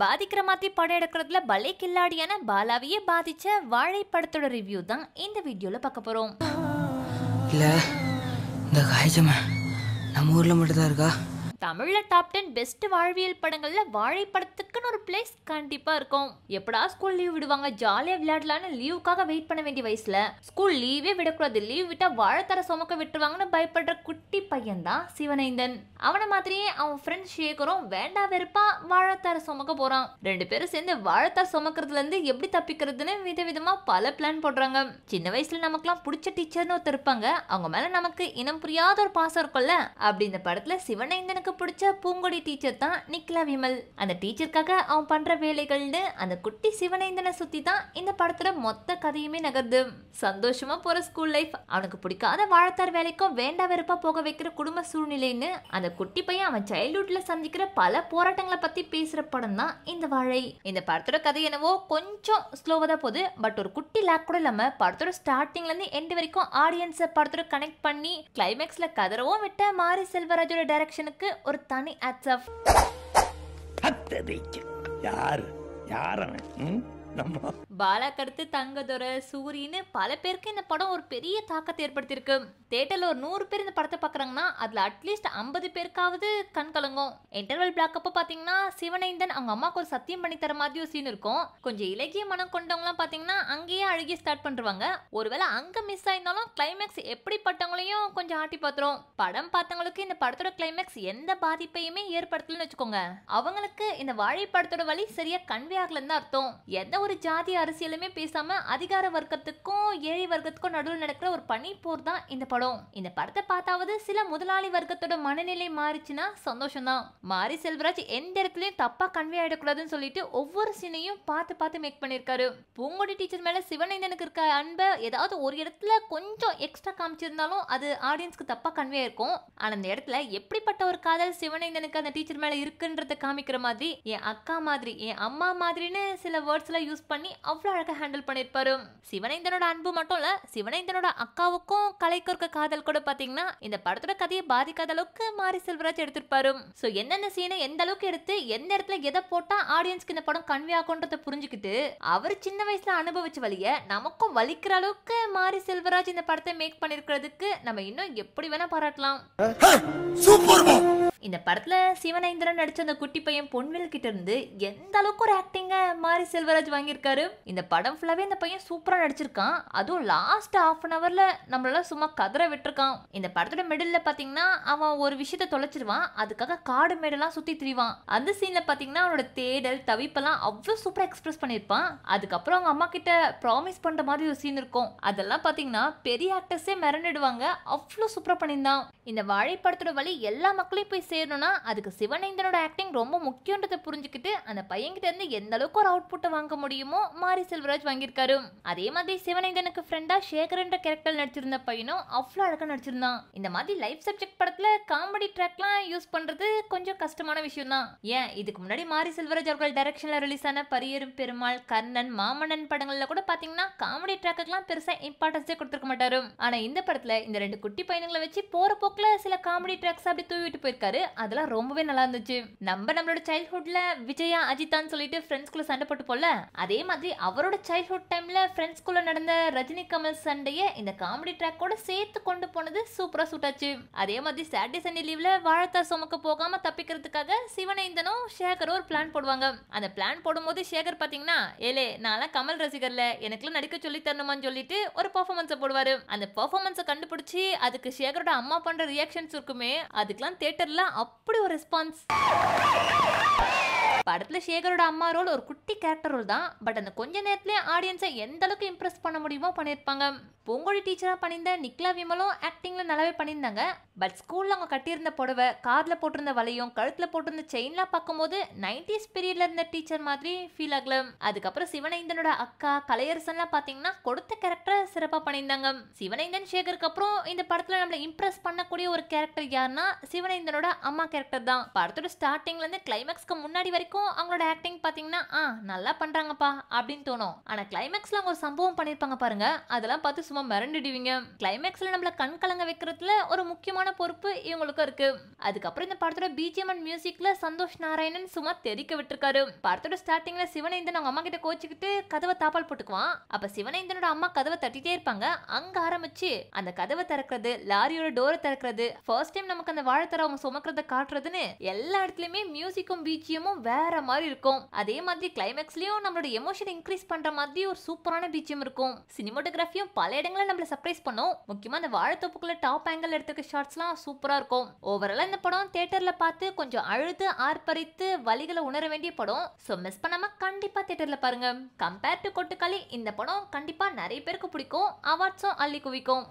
பாதிக்கிற மாதிரி படம் எடுக்கிறதுல பலே கில்லாடியான பாலாவியே பாதிச்ச வாழைப்படத்தோட ரிவ்யூ தான் இந்த வீடியோல பார்க்க போறோம் இல்ல இந்த காய்ச்சம நம்ம ஊர்ல மட்டும்தான் இருக்கா தமிழில் டாப் டென் பெஸ்ட் வாழ்வியல் படங்களில் வாழைப்படத்துக்குன்னு ஒரு பிளேஸ் கண்டிப்பாக இருக்கும் எப்படா ஸ்கூல் லீவ் விடுவாங்க ஜாலியாக விளையாடலான்னு லீவுக்காக வெயிட் பண்ண வேண்டிய வயசில் ஸ்கூல் லீவே விடக்கூடாது லீவ் விட்டால் வாழைத்தர சுமக்க விட்டுருவாங்கன்னு பயப்படுற குட்டி பையன் தான் சிவனைந்தன் அவனை மாதிரியே அவன் ஃப்ரெண்ட் ஷேகரும் வேண்டா வெறுப்பா வாழைத்தர சுமக்க போகிறான் ரெண்டு பேரும் சேர்ந்து வாழைத்தர சுமக்கிறதுலேருந்து எப்படி தப்பிக்கிறதுன்னு விதவிதமாக பல பிளான் போடுறாங்க சின்ன வயசில் நமக்குலாம் பிடிச்ச டீச்சர்னு ஒருத்தர் இருப்பாங்க அவங்க மேலே நமக்கு இனம் புரியாத ஒரு பாசம் இருக்கும்ல அப்படி இந்த படத்தில் சிவனைந்தனுக்கு எனக்கு பிடிச்ச பூங்கொடி டீச்சர் தான் நிக்லா விமல் அந்த டீச்சருக்காக அவன் பண்ற வேலைகள்னு அந்த குட்டி சிவனைந்தனை சுத்தி தான் இந்த படத்துல மொத்த கதையுமே நகர்ந்து சந்தோஷமா போற ஸ்கூல் லைஃப் அவனுக்கு பிடிக்காத வாழத்தார் வேலைக்கும் வேண்டா வெறுப்பா போக வைக்கிற குடும்ப சூழ்நிலைன்னு அந்த குட்டி பையன் அவன் சைல்ட்ஹுட்ல சந்திக்கிற பல போராட்டங்களை பத்தி பேசுற படம் தான் இந்த வாழை இந்த படத்தோட கதை என்னவோ கொஞ்சம் ஸ்லோவா தான் போகுது பட் ஒரு குட்டி லேக் கூட இல்லாம படத்தோட ஸ்டார்டிங்ல இருந்து எண்டு வரைக்கும் ஆடியன்ஸை படத்தோட கனெக்ட் பண்ணி கிளைமேக்ஸ்ல கதறவும் விட்ட மாரி செல்வராஜோட டைரக்ஷனுக்கு ஒரு தனி அச்சப் யாரு யார் அவன் நம்ம பாலாக்கடுத்து தங்கதுரை சூரின்னு பல பேருக்கு இந்த படம் ஒரு பெரிய தாக்கத்தை ஏற்படுத்தியிருக்கு தேட்டரில் ஒரு நூறு பேர் இந்த படத்தை பார்க்குறாங்கன்னா அதில் அட்லீஸ்ட் ஐம்பது பேருக்காவது கண் கலங்கும் இன்டர்வல் பிளாக் அப்போ பார்த்தீங்கன்னா சிவனைந்தன் அவங்க அம்மாவுக்கு ஒரு சத்தியம் பண்ணி தர மாதிரியும் சீன் இருக்கும் கொஞ்சம் இலகிய மனம் கொண்டவங்களாம் பார்த்தீங்கன்னா அங்கேயே அழுகி ஸ்டார்ட் பண்ணுவாங்க ஒருவேளை அங்கே மிஸ் ஆயிருந்தாலும் கிளைமேக்ஸ் எப்படிப்பட்டவங்களையும் கொஞ்சம் ஆட்டி பார்த்துரும் படம் பார்த்தவங்களுக்கு இந்த படத்தோட கிளைமேக்ஸ் எந்த பாதிப்பையுமே ஏற்படுத்தலன்னு வச்சுக்கோங்க அவங்களுக்கு இந்த வாழை படத்தோட வழி சரியா கன்வே ஆகலன்னு அர்த்தம் எந்த ஒரு ஜாதி அரசு அரசியலுமே பேசாம அதிகார வர்க்கத்துக்கும் ஏழை வர்க்கத்துக்கும் நடுவில் நடக்கிற ஒரு பனி போர் தான் இந்த படம் இந்த படத்தை பார்த்தாவது சில முதலாளி வர்க்கத்தோட மனநிலை மாறிச்சுன்னா சந்தோஷம் தான் மாரி செல்வராஜ் எந்த இடத்துலயும் தப்பா கன்வே ஆயிடக்கூடாதுன்னு சொல்லிட்டு ஒவ்வொரு சீனையும் பார்த்து பார்த்து மேக் பண்ணிருக்காரு பூங்கொடி டீச்சர் மேல சிவனைந்தனுக்கு இருக்க அன்பை ஏதாவது ஒரு இடத்துல கொஞ்சம் எக்ஸ்ட்ரா காமிச்சிருந்தாலும் அது ஆடியன்ஸ்க்கு தப்பா கன்வே இருக்கும் ஆனா அந்த இடத்துல எப்படிப்பட்ட ஒரு காதல் சிவனைந்தனுக்கு அந்த டீச்சர் மேல இருக்குன்றத காமிக்கிற மாதிரி என் அக்கா மாதிரி என் அம்மா மாதிரின்னு சில வேர்ட்ஸ் எல்லாம் யூஸ் பண்ணி அவ்வளோ அழகாக ஹேண்டில் பண்ணியிருப்பாரு சிவனேந்தனோட அன்பு மட்டும் இல்ல சிவனேந்தனோட அக்காவுக்கும் கலைக்கொர்க்க காதல் கூட பாத்தீங்கன்னா இந்த படத்தோட கதையை பாதிக்காத அளவுக்கு மாரி செல்வராஜ் எடுத்திருப்பாரு ஸோ என்னென்ன சீனை எந்த அளவுக்கு எடுத்து எந்த இடத்துல எதை போட்டா ஆடியன்ஸ்க்கு இந்த படம் கன்வே ஆகும்ன்றத புரிஞ்சுக்கிட்டு அவர் சின்ன வயசுல அனுபவிச்ச வழிய நமக்கும் வலிக்கிற அளவுக்கு மாரி செல்வராஜ் இந்த படத்தை மேக் பண்ணிருக்கிறதுக்கு நம்ம இன்னும் எப்படி வேணா பாராட்டலாம் இந்த படத்தில் சிவனேந்திரன் நடித்த அந்த குட்டி பையன் பொன்வில் கிட்ட இருந்து எந்த அளவுக்கு ஒரு ஆக்டிங்க மாரி செல்வராஜ் வாங்கியிருக்காரு இந்த படம் ஃபுல்லாகவே இந்த பையன் சூப்பராக நடிச்சிருக்கான் அதுவும் லாஸ்ட் ஹாஃப் அன் அவரில் நம்மளால சும்மா கதற விட்டுருக்கான் இந்த படத்தோட மிடில் பார்த்தீங்கன்னா அவன் ஒரு விஷயத்த தொலைச்சிருவான் அதுக்காக காடு மேடெல்லாம் சுற்றி திரிவான் அந்த சீனில் பார்த்தீங்கன்னா அவனோட தேடல் தவிப்பெல்லாம் அவ்வளோ சூப்பராக எக்ஸ்பிரஸ் பண்ணியிருப்பான் அதுக்கப்புறம் அவங்க அம்மா கிட்ட ப்ராமிஸ் பண்ணுற மாதிரி ஒரு சீன் இருக்கும் அதெல்லாம் பார்த்தீங்கன்னா பெரிய ஆக்டர்ஸே மிரண்டிடுவாங்க அவ்வளோ சூப்பராக பண்ணியிருந்தான் இந்த வாழைப்படத்தோட வழி எல்லா மக்களையும் போய் சேரணும்னா அதுக்கு சிவனேந்தனோட ஆக்டிங் ரொம்ப முக்கியன்றதை புரிஞ்சுக்கிட்டு அந்த பையன்கிட்ட இருந்து எந்த அளவுக்கு ஒரு அவுட்புட்டை வாங்க முடியுமோ மாரி செல்வராஜ் வாங்கியிருக்காரு அதே மாதிரி சிவனேந்தனுக்கு ஃப்ரெண்டா சேகர்ன்ற கேரக்டர் நடிச்சிருந்த பையனும் அவ்வளோ அழகாக நடிச்சிருந்தான் இந்த மாதிரி லைஃப் சப்ஜெக்ட் படத்துல காமெடி ட்ராக்லாம் யூஸ் பண்றது கொஞ்சம் கஷ்டமான விஷயம் தான் ஏன் இதுக்கு முன்னாடி மாரி செல்வராஜ் அவர்கள் டைரக்ஷன்ல ரிலீஸ் ஆன பரியரும் பெருமாள் கர்ணன் மாமன்னன் படங்கள்ல கூட பாத்தீங்கன்னா காமெடி ட்ராக்குக்கெல்லாம் பெருசா இம்பார்ட்டன்ஸே கொடுத்துருக்க மாட்டாரு ஆனா இந்த படத்துல இந்த ரெண்டு குட்டி பையனுங்களை வச்சு போற போக்குல சில காமெடி ட்ராக்ஸ் அப்படி தூவிட்டு போயிருக்காரு அதெல்லாம் ரொம்பவே நல்லா இருந்துச்சு நம்ம நம்மளோட சைல்ட்ஹுட்ல விஜயா அஜித்தான் சொல்லிட்டு ஃப்ரெண்ட்ஸ்குள்ள சண்டை போட்டு போல அதே மாதிரி அவரோட சைல்ட்ஹுட் டைம்ல ஃப்ரெண்ட்ஸ்குள்ள நடந்த ரஜினி கமல் சண்டையை இந்த காமெடி ட்ராக்கோட சேர்த்து கொண்டு போனது சூப்பரா சூட்டாச்சு அதே மாதிரி சாட்டர்டே சண்டே லீவ்ல வாழ்த்தா சுமக்க போகாம தப்பிக்கிறதுக்காக சிவனைந்தனும் சேகரும் ஒரு பிளான் போடுவாங்க அந்த பிளான் போடும்போது சேகர் பாத்தீங்கன்னா ஏலே நான்லாம் கமல் ரசிகர்ல எனக்குலாம் நடிக்க சொல்லி தரணுமான்னு சொல்லிட்டு ஒரு பர்ஃபார்மன்ஸை போடுவாரு அந்த பர்ஃபார்மன்ஸை கண்டுபிடிச்சி அதுக்கு சேகரோட அம்மா பண்ற ரியாக்ஷன்ஸ் இருக்குமே அதுக்கெல்லாம் தேட்டர்ல அப்படி ஒரு ரெஸ்பான்ஸ் படத்துல சேகரோட அம்மா ரோல் ஒரு குட்டி கேரக்டர் ரோல் தான் பட் அந்த கொஞ்ச நேரத்திலே ஆடியன்ஸை எந்த அளவுக்கு இம்ப்ரெஸ் பண்ண முடியுமோ பண்ணியிருப்பாங்க பொங்கொழி டீச்சராக பண்ணியிருந்த நிக்லா விமலும் ஆக்டிங்கில் நல்லாவே பண்ணியிருந்தாங்க பட் ஸ்கூலில் அவங்க கட்டியிருந்த புடவை காரில் போட்டிருந்த வலையும் கழுத்தில் போட்டிருந்த செயின்லாம் பார்க்கும்போது நைன்டிஸ் பீரியடில் இருந்த டீச்சர் மாதிரி ஃபீல் ஆகல அதுக்கப்புறம் சிவனைந்தனோட அக்கா கலையரசன்லாம் பார்த்தீங்கன்னா கொடுத்த கேரக்டர் சிறப்பாக பண்ணியிருந்தாங்க சிவனைந்தன் சேகருக்கு அப்புறம் இந்த படத்தில் நம்மளை இம்ப்ரெஸ் பண்ணக்கூடிய ஒரு கேரக்டர் யாருன்னா சிவனைந்தனோட அம்மா கேரக்டர் தான் படத்தோட ஸ்டார்டிங்லேருந்து கிளைமேக்ஸ்க்கு முன்னாடி வரைக்கும் வரைக்கும் அவங்களோட ஆக்டிங் பார்த்தீங்கன்னா ஆ நல்லா பண்ணுறாங்கப்பா அப்படின்னு தோணும் ஆனால் கிளைமேக்ஸில் அவங்க ஒரு சம்பவம் பண்ணியிருப்பாங்க பாருங்க அதெல்லாம் பார்த்து சும்மா மிரண்டுடுவீங்க கிளைமேக்ஸில் நம்மளை கண் கலங்க வைக்கிறதுல ஒரு முக்கியமான பொறுப்பு இவங்களுக்கும் இருக்கு அதுக்கப்புறம் இந்த படத்தோட பிஜிஎம் அண்ட் மியூசிக்ல சந்தோஷ் நாராயணன் சும்மா தெரிக்க விட்டுருக்காரு படத்தோட ஸ்டார்டிங்ல சிவனேந்தன் அவங்க அம்மா கிட்ட கோச்சிக்கிட்டு கதவை தாப்பால் போட்டுக்குவான் அப்ப சிவனேந்தனோட அம்மா கதவை தட்டிட்டே இருப்பாங்க அங்க ஆரம்பிச்சு அந்த கதவை திறக்கிறது லாரியோட டோரை திறக்கிறது ஃபர்ஸ்ட் டைம் நமக்கு அந்த வாழைத்தர அவங்க சுமக்கிறத காட்டுறதுன்னு எல்லா இடத்துலயுமே மியூசிக்கும் பிஜிஎமும் வேற வேற மாதிரி இருக்கும் அதே மாதிரி கிளைமேக்ஸ்லயும் நம்மளோட எமோஷன் இன்க்ரீஸ் பண்ற மாதிரி ஒரு சூப்பரான பீச்சும் இருக்கும் சினிமோட்டோகிராஃபியும் பல இடங்களில் நம்மள சர்ப்ரைஸ் பண்ணும் முக்கியமா அந்த வாழைத்தோப்புக்குள்ள டாப் ஆங்கிள் எடுத்துக்க ஷார்ட்ஸ்லாம் சூப்பரா இருக்கும் ஓவராலா இந்த படம் தேட்டர்ல பார்த்து கொஞ்சம் அழுது ஆர்ப்பரித்து வழிகளை உணர வேண்டிய படம் ஸோ மிஸ் பண்ணாம கண்டிப்பா தேட்டர்ல பாருங்க கம்பேர் டு கொட்டுக்காளி இந்த படம் கண்டிப்பா நிறைய பேருக்கு பிடிக்கும் அவார்ட்ஸும் அள்ளி குவிக்கும்